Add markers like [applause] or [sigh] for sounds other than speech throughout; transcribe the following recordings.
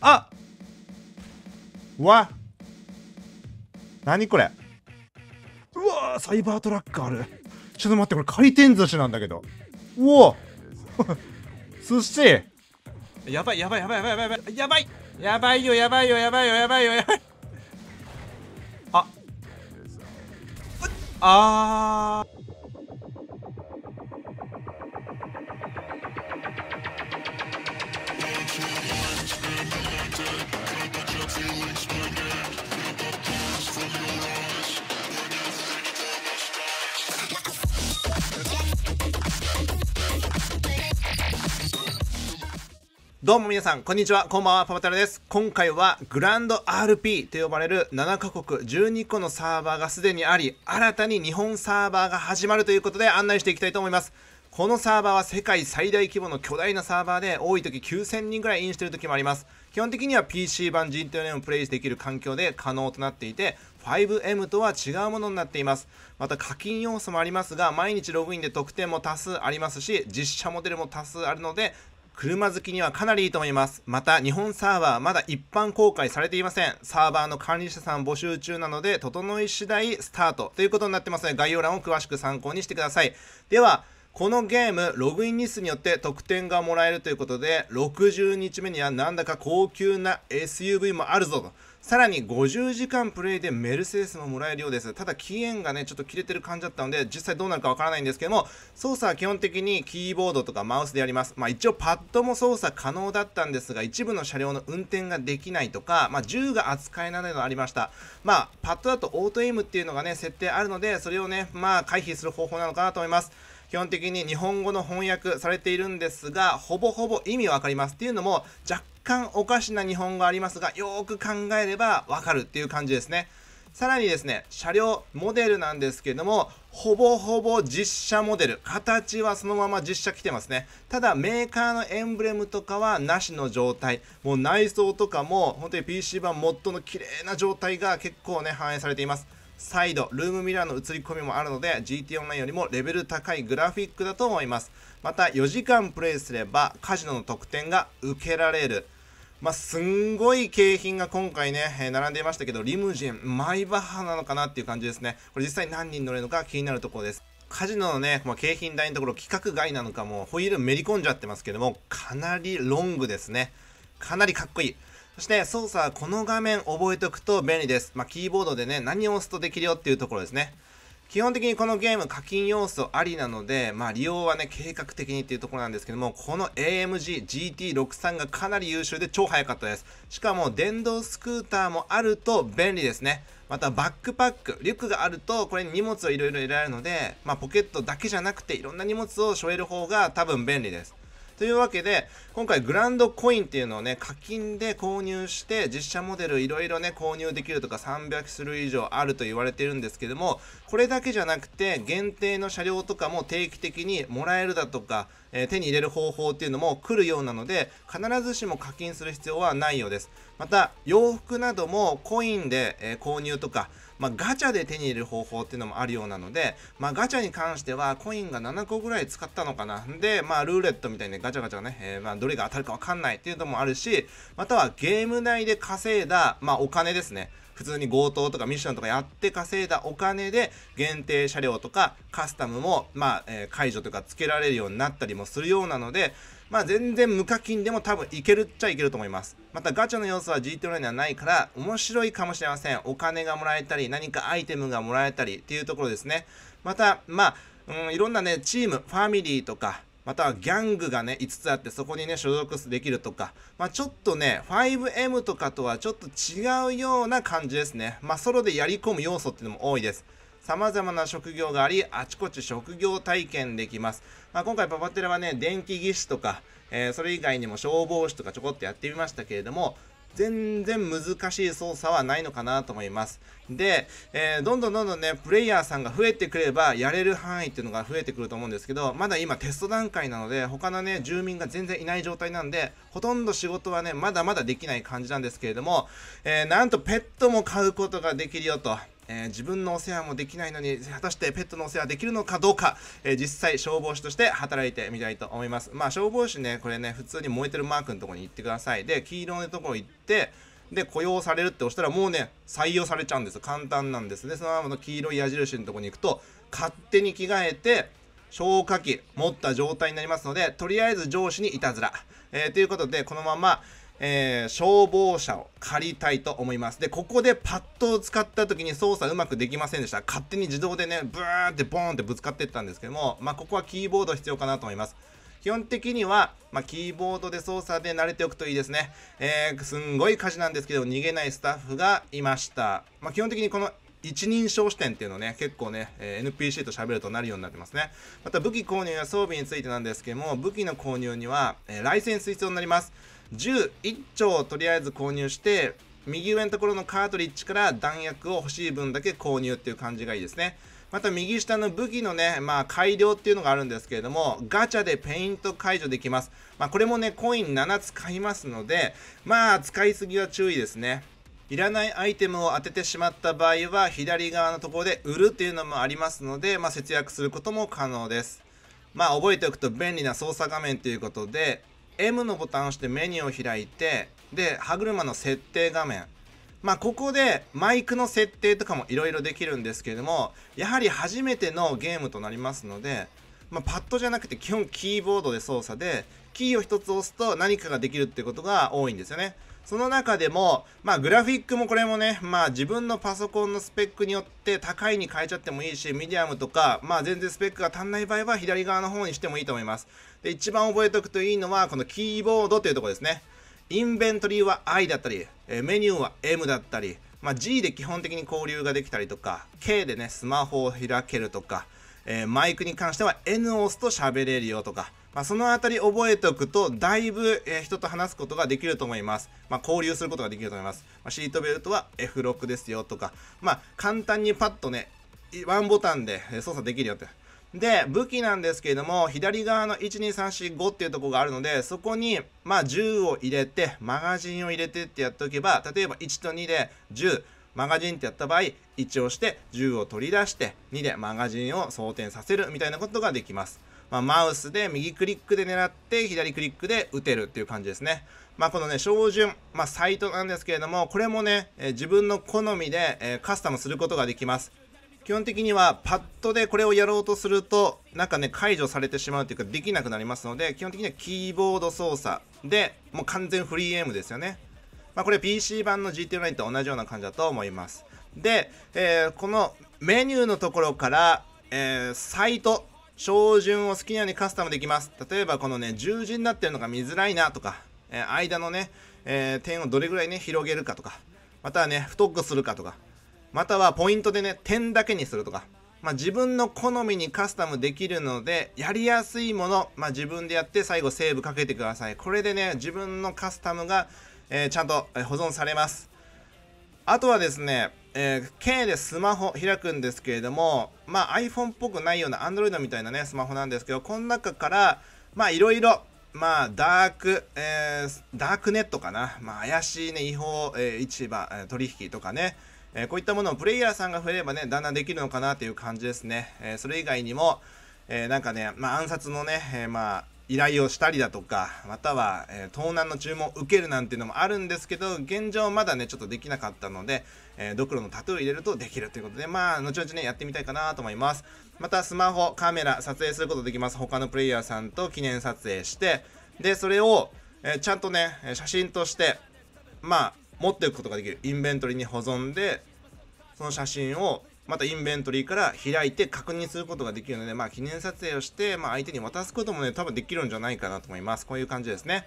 あわ何これうわサイバートラックあるちょっと待ってこれ回転寿司なんだけどうお [laughs] 寿司やばいやばいやばいやばいやばいやばいやばいよやばいよやばいよやばいよやばいあああどうも皆さん、こんにちは。こんばんは、パパタルです。今回は、グランド RP と呼ばれる7カ国12個のサーバーがすでにあり、新たに日本サーバーが始まるということで案内していきたいと思います。このサーバーは世界最大規模の巨大なサーバーで、多い時9000人ぐらいインしてる時もあります。基本的には PC 版 GTN をプレイできる環境で可能となっていて、5M とは違うものになっていますまた課金要素もありますが毎日ログインで得点も多数ありますし実写モデルも多数あるので車好きにはかなりいいと思います。また、日本サーバーまだ一般公開されていません。サーバーの管理者さん募集中なので、整い次第スタートということになってますので、概要欄を詳しく参考にしてください。では、このゲーム、ログイン日数によって得点がもらえるということで、60日目にはなんだか高級な SUV もあるぞと。さらに50時間プレイでメルセデスももらえるようです。ただ期限がね、ちょっと切れてる感じだったので、実際どうなるかわからないんですけども、操作は基本的にキーボードとかマウスでやります。まあ一応パッドも操作可能だったんですが、一部の車両の運転ができないとか、まあ銃が扱えないのありました。まあパッドだとオートエイムっていうのがね、設定あるので、それをね、まあ回避する方法なのかなと思います。基本的に日本語の翻訳されているんですが、ほぼほぼ意味わかります。っていうのも、若干おかしな日本語ありますが、よーく考えればわかるっていう感じですね。さらにですね、車両、モデルなんですけども、ほぼほぼ実写モデル。形はそのまま実写来てますね。ただ、メーカーのエンブレムとかはなしの状態。もう内装とかも、本当に PC 版モッドの綺麗な状態が結構ね、反映されています。サイド、ルームミラーの映り込みもあるので GT オンラインよりもレベル高いグラフィックだと思いますまた4時間プレイすればカジノの得点が受けられるまあ、すんごい景品が今回ね、え並んでいましたけど、リムジン、マイバッハなのかなっていう感じですね。これ実際何人乗れるのか気になるところです。カジノのね、まあ、景品台のところ規格外なのかもうホイールめり込んじゃってますけども、かなりロングですね。かなりかっこいい。そして操作はこの画面覚えておくと便利です。まあ、キーボードでね、何を押すとできるよっていうところですね。基本的にこのゲーム課金要素ありなので、まあ、利用はね、計画的にっていうところなんですけども、この AMG GT63 がかなり優秀で超速かったです。しかも電動スクーターもあると便利ですね。またバックパック、リュックがあるとこれに荷物をいろいろ入れられるので、まあ、ポケットだけじゃなくていろんな荷物を背える方が多分便利です。というわけで、今回グランドコインっていうのをね、課金で購入して、実写モデルいろいろね、購入できるとか300種類以上あると言われてるんですけども、これだけじゃなくて、限定の車両とかも定期的にもらえるだとか、えー、手に入れる方法っていうのも来るようなので必ずしも課金する必要はないようですまた洋服などもコインで、えー、購入とか、まあ、ガチャで手に入れる方法っていうのもあるようなので、まあ、ガチャに関してはコインが7個ぐらい使ったのかなで、まあ、ルーレットみたいに、ガチャガチャね、えー、まあ、どれが当たるか分かんないっていうのもあるしまたはゲーム内で稼いだ、まあ、お金ですね普通に強盗とかミッションとかやって稼いだお金で限定車両とかカスタムも、まあ、えー、解除とかつけられるようになったりもするようなので、まあ全然無課金でも多分いけるっちゃいけると思います。またガチャの要素は GT にはないから面白いかもしれません。お金がもらえたり、何かアイテムがもらえたりっていうところですね。また、まあ、うん、いろんなね、チーム、ファミリーとか、またはギャングがね、5つあってそこにね、所属できるとか、まあ、ちょっとね、5M とかとはちょっと違うような感じですね。まあ、ソロでやり込む要素っていうのも多いです。様々な職業があり、あちこち職業体験できます。まあ、今回パパテラはね、電気技師とか、えー、それ以外にも消防士とかちょこっとやってみましたけれども、全然難しい操作はないのかなと思います。で、えー、どんどんどんどんね、プレイヤーさんが増えてくれば、やれる範囲っていうのが増えてくると思うんですけど、まだ今テスト段階なので、他のね、住民が全然いない状態なんで、ほとんど仕事はね、まだまだできない感じなんですけれども、えー、なんとペットも飼うことができるよと。えー、自分のお世話もできないのに果たしてペットのお世話できるのかどうか、えー、実際消防士として働いてみたいと思いますまあ消防士ねこれね普通に燃えてるマークのとこに行ってくださいで黄色のところ行ってで雇用されるって押したらもうね採用されちゃうんです簡単なんですねそのままの黄色い矢印のとこに行くと勝手に着替えて消火器持った状態になりますのでとりあえず上司にいたずら、えー、ということでこのままえー、消防車を借りたいと思います。で、ここでパッドを使った時に操作うまくできませんでした。勝手に自動でね、ブーンってボーンってぶつかっていったんですけども、まあ、ここはキーボード必要かなと思います。基本的には、まあ、キーボードで操作で慣れておくといいですね。えー、すんごい火事なんですけど、逃げないスタッフがいました。まあ、基本的にこの一人称視点っていうのね、結構ね、えー、NPC と喋るとなるようになってますね。また武器購入や装備についてなんですけども、武器の購入には、えー、ライセンス必要になります。1 1丁とりあえず購入して右上のところのカートリッジから弾薬を欲しい分だけ購入っていう感じがいいですねまた右下の武器のね、まあ、改良っていうのがあるんですけれども、ガチャでペイント解除できます。まあ、これもね、コイン7つ買いますので、まあ、使いすぎは注意ですね。いらないアイテムを当ててしまった場合は、左側のところで売るっていうのもありますので、まあ、節約することも可能です。まあ、覚えておくと便利な操作画面ということで、M のボタンを押してメニューを開いてで歯車の設定画面まあ、ここでマイクの設定とかもいろいろできるんですけれどもやはり初めてのゲームとなりますので、まあ、パッドじゃなくて基本キーボードで操作でキーを1つ押すと何かができるってことが多いんですよねその中でも、まあグラフィックもこれもね、まあ自分のパソコンのスペックによって高いに変えちゃってもいいし、ミディアムとか、まあ全然スペックが足んない場合は左側の方にしてもいいと思います。で、一番覚えておくといいのは、このキーボードというところですね。インベントリーは I だったり、メニューは M だったり、まあ、G で基本的に交流ができたりとか、K でね、スマホを開けるとか、えー、マイクに関しては N を押すと喋れるよとか、まあ、そのあたり覚えておくと、だいぶ、えー、人と話すことができると思います。まあ、交流することができると思います。まあ、シートベルトは F6 ですよとか、まあ、簡単にパッとね、ワンボタンで操作できるよって。で、武器なんですけれども、左側の12345っていうとこがあるので、そこに、まあ、銃を入れて、マガジンを入れてってやっておけば、例えば1と2で10、マガジンってやった場合1をして10を取り出して2でマガジンを装填させるみたいなことができます。まあ、マウスで右クリックで狙って左クリックで打てるっていう感じですね。まあ、このね、照準、まあ、サイトなんですけれども、これもね、え自分の好みで、えカスタムすることができます。基本的にはパッドでこれをやろうとするとなんかね解除されてしまうというかできなくなりますので基本的にはキーボード操作でもう完全フリーエイムですよねまあ、これ PC 版の GT9 と同じような感じだと思います。で、えー、このメニューのところから、えー、サイト、照準を好きなようにカスタムできます。例えばこのね、十字になってるのが見づらいなとか、えー、間のね、え点をどれぐらいね、広げるかとか、またはね、太くするかとか、またはポイントでね、点だけにするとか、まあ、自分の好みにカスタムできるので、やりやすいもの、まあ、自分でやって最後セーブかけてください。これでね、自分のカスタムがえー、ちゃんと保存されます。あとはですね、えー、K でスマホ開くんですけれども、まあ、iPhone っぽくないような Android みたいなね、スマホなんですけど、この中から、まいろいろ、まあ、ダーク、えー、ダークネットかな。まあ、怪しいね、違法、えー、市場、え取引とかね、えこういったものをプレイヤーさんが増えればね、だんだんできるのかなという感じですね。えそれ以外にも、えなんかね、まあ、暗殺のね、えまあ、依頼をしたりだとか、または、えー、盗難の注文を受けるなんていうのもあるんですけど、現状まだね、ちょっとできなかったので、えー、ドクロのタトゥー入れるとできるということで、まあ、後々ね、やってみたいかなと思います。また、スマホ、カメラ、撮影することできます。他のプレイヤーさんと記念撮影して、で、それを、えー、ちゃんとね、写真として、まあ、持っていくことができる。インベントリに保存で、その写真をまたインベントリーから開いて確認することができるので、まあ、記念撮影をして、まあ、相手に渡すこともね、多分できるんじゃないかなと思います。こういう感じですね。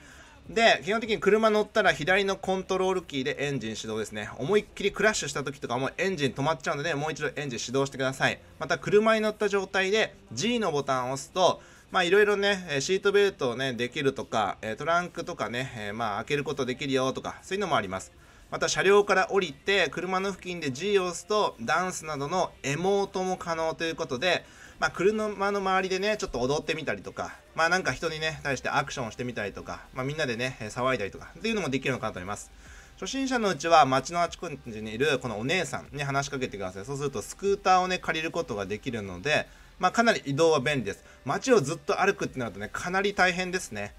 で、基本的に車乗ったら左のコントロールキーでエンジン始動ですね。思いっきりクラッシュした時とかもエンジン止まっちゃうので、もう一度エンジン始動してください。また車に乗った状態で G のボタンを押すと、まあいろいろね、シートベルトをね、できるとか、トランクとかね、まあ開けることできるよとか、そういうのもあります。また車両から降りて車の付近で G を押すとダンスなどのエモートも可能ということで、まあ、車の周りでねちょっと踊ってみたりとかまあなんか人にね対してアクションをしてみたりとか、まあ、みんなでね騒いだりとかっていうのもできるのかなと思います初心者のうちは街のあちこちにいるこのお姉さんに話しかけてくださいそうするとスクーターをね借りることができるのでまあ、かなり移動は便利です街をずっと歩くってなるとねかなり大変ですね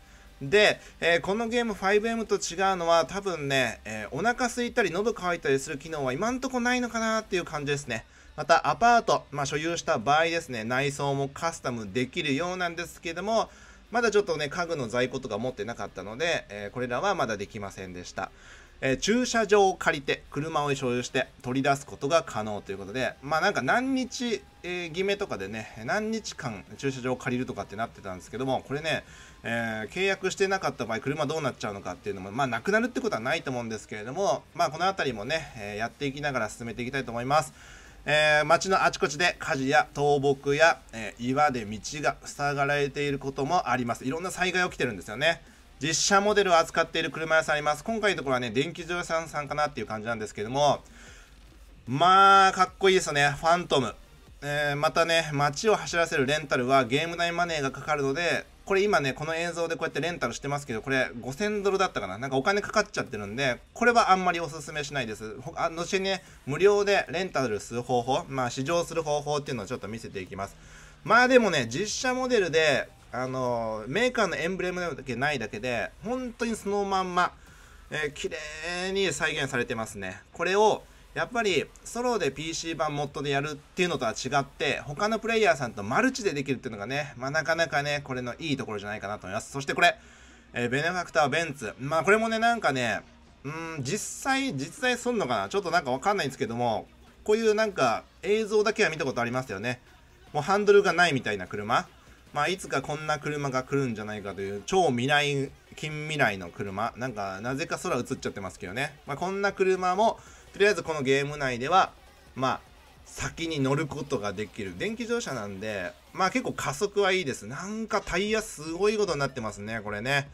で、えー、このゲーム 5M と違うのは多分ね、えー、お腹空いたり喉乾いたりする機能は今んとこないのかなっていう感じですね。またアパート、まあ、所有した場合ですね、内装もカスタムできるようなんですけども、まだちょっとね、家具の在庫とか持ってなかったので、えー、これらはまだできませんでした。えー、駐車場を借りて、車を所有して取り出すことが可能ということで、まあなんか何日、えー、決めとかでね、何日間駐車場を借りるとかってなってたんですけども、これね、えー、契約してなかった場合、車どうなっちゃうのかっていうのも、まあ、なくなるってことはないと思うんですけれども、まあ、この辺りもね、えー、やっていきながら進めていきたいと思います。えー、のあちこちで火事や倒木や、えー、岩で道が塞がれていることもあります。いろんな災害起きてるんですよね。実車モデルを扱っている車屋さんあります。今回のところはね、電気自動車さんかなっていう感じなんですけども、まあ、かっこいいですよね。ファントム。えー、またね、街を走らせるレンタルはゲーム内マネーがかかるので、これ今ね、この映像でこうやってレンタルしてますけど、これ5000ドルだったかななんかお金かかっちゃってるんで、これはあんまりおすすめしないです。あ後にね、無料でレンタルする方法、まあ試乗する方法っていうのをちょっと見せていきます。まあでもね、実写モデルで、あのメーカーのエンブレムだけないだけで、本当にそのまんま、えー、綺麗に再現されてますね。これを、やっぱりソロで PC 版モッドでやるっていうのとは違って他のプレイヤーさんとマルチでできるっていうのがね、まあ、なかなかねこれのいいところじゃないかなと思いますそしてこれ、えー、ベネファクターベンツまあこれもねなんかねうん実際実際すんのかなちょっとなんかわかんないんですけどもこういうなんか映像だけは見たことありますよねもうハンドルがないみたいな車まあいつかこんな車が来るんじゃないかという超未来近未来の車なんかなぜか空映っちゃってますけどねまあこんな車もとりあえずこのゲーム内では、まあ、先に乗ることができる。電気乗車なんで、まあ結構加速はいいです。なんかタイヤすごいことになってますね、これね。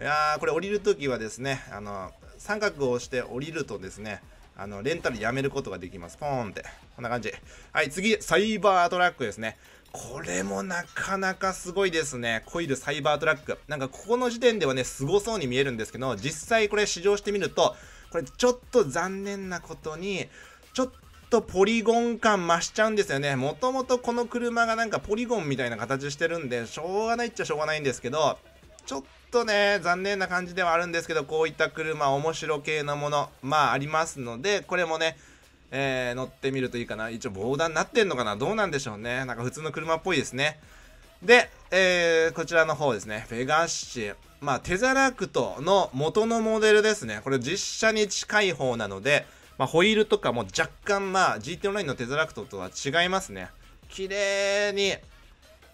いやー、これ降りるときはですね、あの、三角を押して降りるとですね、あの、レンタルやめることができます。ポーンって。こんな感じ。はい、次、サイバートラックですね。これもなかなかすごいですね。コイルサイバートラック。なんかここの時点ではね、すごそうに見えるんですけど、実際これ試乗してみると、これちょっと残念なことに、ちょっとポリゴン感増しちゃうんですよね。もともとこの車がなんかポリゴンみたいな形してるんで、しょうがないっちゃしょうがないんですけど、ちょっとね、残念な感じではあるんですけど、こういった車、面白系のもの、まあありますので、これもね、えー、乗ってみるといいかな。一応防弾になってんのかなどうなんでしょうね。なんか普通の車っぽいですね。で、えー、こちらの方ですね、ペガシチ。まあ、テザラクトの元のモデルですね。これ実写に近い方なので、まあ、ホイールとかも若干、まあ、GT9 のテザラクトとは違いますね。綺麗に、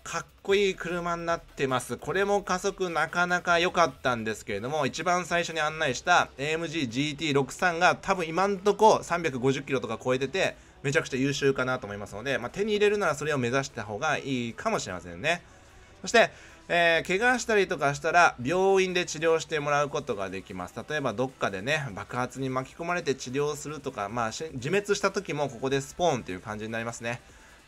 かっこいい車になってます。これも加速なかなか良かったんですけれども、一番最初に案内した AMG GT63 が多分今んとこ350キロとか超えてて、めちゃくちゃ優秀かなと思いますので、まあ、手に入れるならそれを目指した方がいいかもしれませんね。そして、えー、怪我したりとかしたら病院で治療してもらうことができます例えばどっかでね爆発に巻き込まれて治療するとか、まあ、自滅した時もここでスポーンという感じになりますね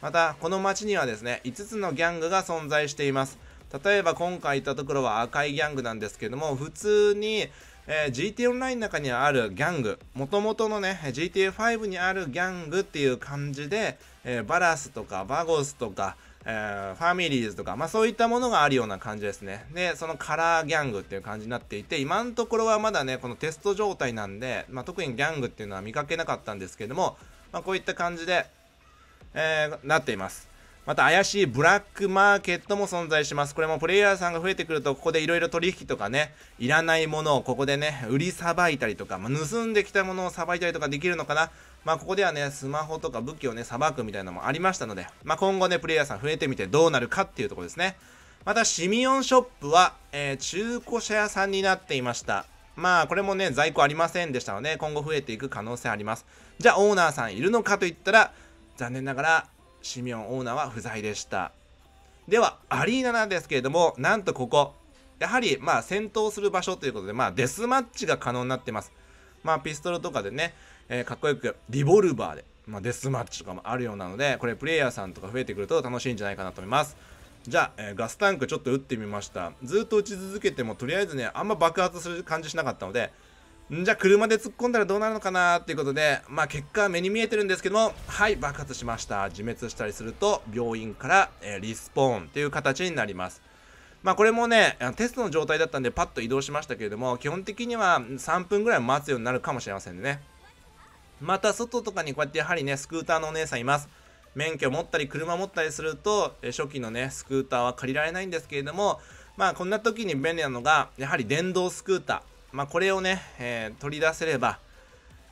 またこの町にはですね5つのギャングが存在しています例えば今回行ったところは赤いギャングなんですけども普通にえー、GTA オンラインの中にあるギャング、もともとのね、GTA5 にあるギャングっていう感じで、えー、バラスとかバゴスとか、えー、ファミリーズとか、まあそういったものがあるような感じですね。で、そのカラーギャングっていう感じになっていて、今のところはまだね、このテスト状態なんで、まあ特にギャングっていうのは見かけなかったんですけども、まあこういった感じで、えー、なっています。また怪しいブラックマーケットも存在します。これもプレイヤーさんが増えてくると、ここでいろいろ取引とかね、いらないものをここでね、売りさばいたりとか、まあ、盗んできたものをさばいたりとかできるのかな。まあ、ここではね、スマホとか武器をね、さばくみたいなのもありましたので、まあ、今後ね、プレイヤーさん増えてみてどうなるかっていうところですね。また、シミオンショップは、えー、中古車屋さんになっていました。まあこれもね在庫ありませんでしたので今後増えていく可能性ありますじゃあオーナーさんいるのかといったら残念ながらシミオンオーナーは不在でしたではアリーナなんですけれどもなんとここやはりまあ戦闘する場所ということでまあデスマッチが可能になってますまあピストルとかでね、えー、かっこよくリボルバーで、まあ、デスマッチとかもあるようなのでこれプレイヤーさんとか増えてくると楽しいんじゃないかなと思いますじゃあ、えー、ガスタンクちょっと打ってみましたずっと打ち続けてもとりあえずねあんま爆発する感じしなかったのでじゃあ車で突っ込んだらどうなるのかなっていうことで、まあ結果は目に見えてるんですけども、はい、爆発しました。自滅したりすると、病院から、えー、リスポーンっていう形になります。まあこれもね、テストの状態だったんでパッと移動しましたけれども、基本的には3分ぐらい待つようになるかもしれませんね。また外とかにこうやってやはりね、スクーターのお姉さんいます。免許持ったり車持ったりすると、え初期のね、スクーターは借りられないんですけれども、まあこんな時に便利なのが、やはり電動スクーター。まあ、これをね、えー、取り出せれば、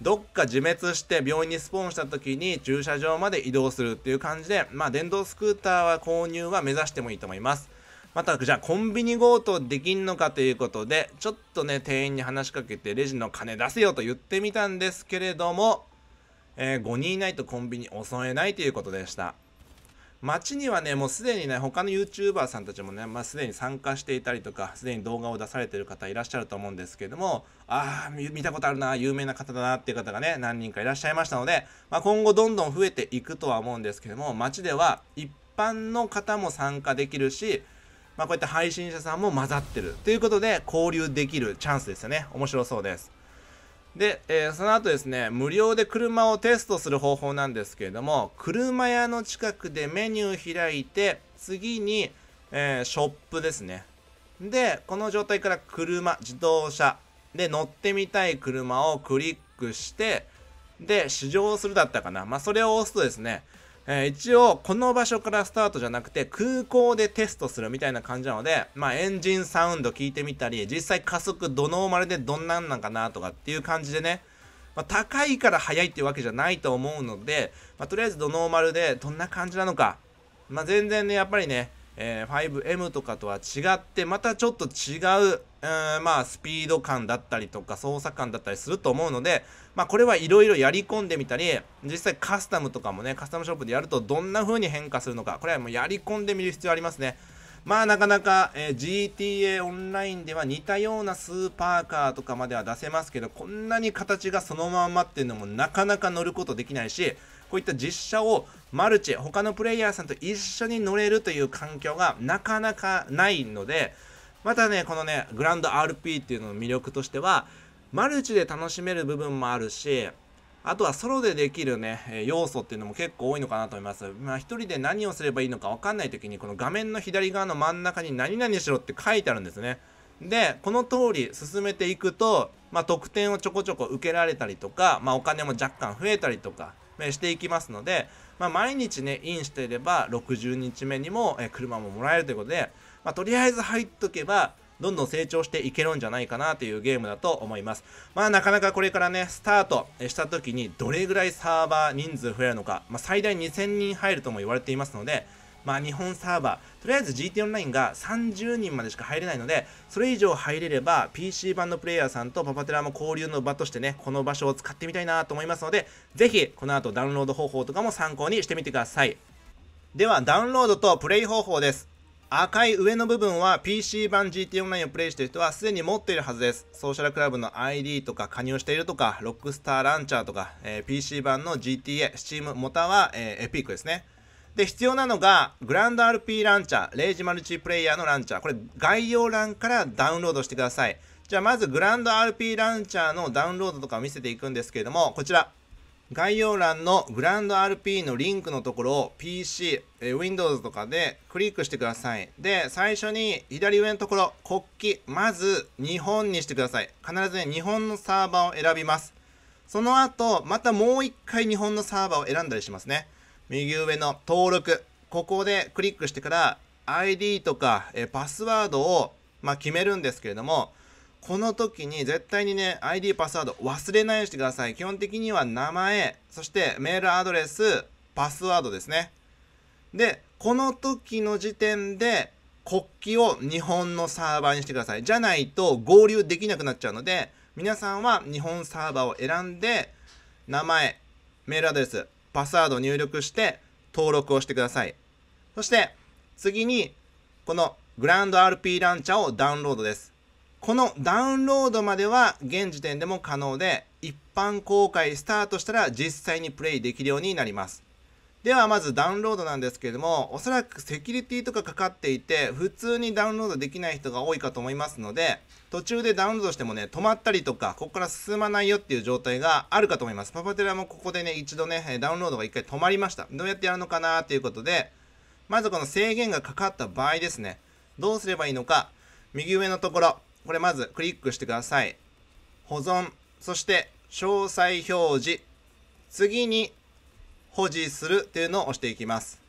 どっか自滅して病院にスポーンした時に駐車場まで移動するっていう感じで、まあ、電動スクーターは購入は目指してもいいと思います。また、じゃあコンビニ強盗できんのかということで、ちょっとね、店員に話しかけてレジの金出せよと言ってみたんですけれども、えー、5人いないとコンビニ襲えないということでした。街にはね、もうすでにね、他の YouTuber さんたちもね、まあ、すでに参加していたりとか、すでに動画を出されてる方いらっしゃると思うんですけれども、ああ、見たことあるな、有名な方だなっていう方がね、何人かいらっしゃいましたので、まあ、今後どんどん増えていくとは思うんですけども、街では一般の方も参加できるし、まあ、こうやって配信者さんも混ざってるということで交流できるチャンスですよね面白そうですで、えー、その後ですね、無料で車をテストする方法なんですけれども、車屋の近くでメニュー開いて、次に、えー、ショップですね。で、この状態から車、自動車、で、乗ってみたい車をクリックして、で、試乗するだったかな。まあ、それを押すとですね、えー、一応この場所からスタートじゃなくて空港でテストするみたいな感じなので、まあ、エンジンサウンド聞いてみたり実際加速どのまルでどんなんなんかなとかっていう感じでね、まあ、高いから速いっていうわけじゃないと思うので、まあ、とりあえずドノーマルでどんな感じなのか、まあ、全然ねやっぱりね、えー、5M とかとは違ってまたちょっと違ううまあスピード感だったりとか操作感だったりすると思うので、まあ、これはいろいろやり込んでみたり、実際カスタムとかもね、カスタムショップでやるとどんな風に変化するのか、これはもうやり込んでみる必要ありますね。まあなかなか、えー、GTA オンラインでは似たようなスーパーカーとかまでは出せますけど、こんなに形がそのまんまっていうのもなかなか乗ることできないし、こういった実車をマルチ、他のプレイヤーさんと一緒に乗れるという環境がなかなかないので、またね、このね、グランド RP っていうのの魅力としては、マルチで楽しめる部分もあるし、あとはソロでできるね、要素っていうのも結構多いのかなと思います。まあ一人で何をすればいいのかわかんない時に、この画面の左側の真ん中に何々しろって書いてあるんですね。で、この通り進めていくと、まあ得点をちょこちょこ受けられたりとか、まあお金も若干増えたりとか、していきますので、まあ毎日ね、インしていれば60日目にも車ももらえるということで、まあとりあえず入っとけば、どんどん成長していけるんじゃないかなというゲームだと思います。まあなかなかこれからね、スタートした時にどれぐらいサーバー人数増えるのか、まあ、最大2000人入るとも言われていますので、まあ日本サーバー、とりあえず GT オンラインが30人までしか入れないので、それ以上入れれば PC 版のプレイヤーさんとパパテラも交流の場としてね、この場所を使ってみたいなと思いますので、ぜひこの後ダウンロード方法とかも参考にしてみてください。ではダウンロードとプレイ方法です。赤い上の部分は PC 版 GT online をプレイしている人はすでに持っているはずです。ソーシャルクラブの ID とか加入しているとか、ロックスターランチャーとか、えー、PC 版の GTA、Steam、または、えエピックですね。で、必要なのが、グランド RP ランチャー、レイジマルチプレイヤーのランチャー。これ、概要欄からダウンロードしてください。じゃあ、まずグランド RP ランチャーのダウンロードとかを見せていくんですけれども、こちら。概要欄のグランド RP のリンクのところを PC、え Windows とかでクリックしてください。で、最初に左上のところ、国旗、まず日本にしてください。必ずね、日本のサーバーを選びます。その後、またもう一回日本のサーバーを選んだりしますね。右上の登録、ここでクリックしてから ID とか、えパスワードを、まあ、決めるんですけれども、この時に絶対にね、ID、パスワード忘れないようにしてください。基本的には名前、そしてメールアドレス、パスワードですね。で、この時の時点で国旗を日本のサーバーにしてください。じゃないと合流できなくなっちゃうので、皆さんは日本サーバーを選んで、名前、メールアドレス、パスワードを入力して登録をしてください。そして、次に、このグランド RP ランチャーをダウンロードです。このダウンロードまでは現時点でも可能で、一般公開スタートしたら実際にプレイできるようになります。ではまずダウンロードなんですけれども、おそらくセキュリティとかかかっていて、普通にダウンロードできない人が多いかと思いますので、途中でダウンロードしてもね、止まったりとか、ここから進まないよっていう状態があるかと思います。パパテラもここでね、一度ね、ダウンロードが一回止まりました。どうやってやるのかなということで、まずこの制限がかかった場合ですね、どうすればいいのか、右上のところ、これまずクリックしてください。保存、そして詳細表示、次に保持するというのを押していきます。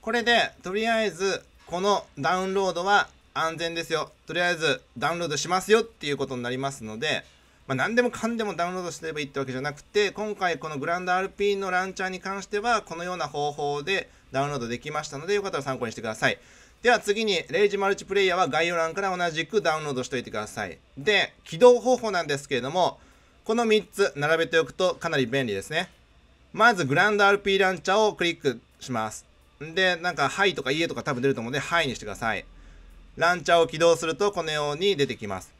これで、とりあえず、このダウンロードは安全ですよ。とりあえずダウンロードしますよっていうことになりますので、まあ、何でもかんでもダウンロードすればいいってわけじゃなくて、今回このグランド RP のランチャーに関しては、このような方法でダウンロードできましたので、よかったら参考にしてください。では次に、レイジマルチプレイヤーは概要欄から同じくダウンロードしておいてください。で、起動方法なんですけれども、この3つ並べておくとかなり便利ですね。まず、グランド RP ランチャーをクリックします。で、なんか、はいとか、家とか多分出ると思うので、はいにしてください。ランチャーを起動すると、このように出てきます。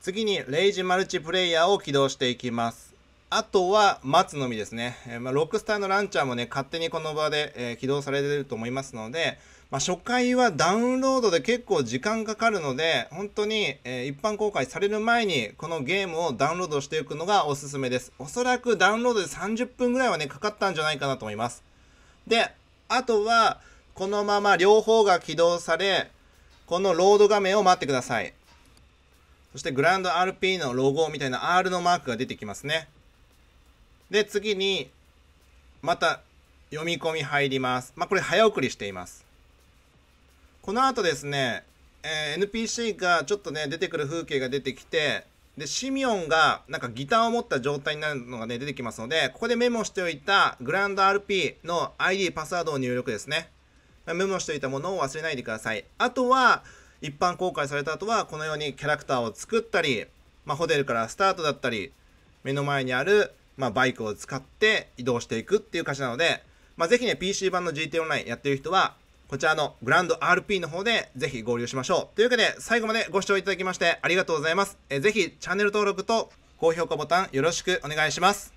次に、レイジマルチプレイヤーを起動していきます。あとは、待つのみですね。えー、まあ、ロックスターのランチャーもね、勝手にこの場で、えー、起動されてると思いますので、まあ、初回はダウンロードで結構時間かかるので、本当に、え一般公開される前にこのゲームをダウンロードしていくのがおすすめです。おそらくダウンロードで30分ぐらいはね、かかったんじゃないかなと思います。で、あとは、このまま両方が起動され、このロード画面を待ってください。そしてグランド RP のロゴみたいな R のマークが出てきますね。で、次に、また読み込み入ります。まあ、これ早送りしています。この後ですね、えー、NPC がちょっとね、出てくる風景が出てきて、で、シミオンがなんかギターを持った状態になるのがね、出てきますので、ここでメモしておいたグランド RP の ID、パスワードを入力ですね。メモしておいたものを忘れないでください。あとは、一般公開された後は、このようにキャラクターを作ったり、まあ、ホテルからスタートだったり、目の前にある、まあ、バイクを使って移動していくっていう歌詞なので、まあ、ぜひね、PC 版の GT オンラインやってる人は、こちらのグランド RP の方でぜひ合流しましょう。というわけで、最後までご視聴いただきましてありがとうございます。えぜひチャンネル登録と高評価ボタンよろしくお願いします。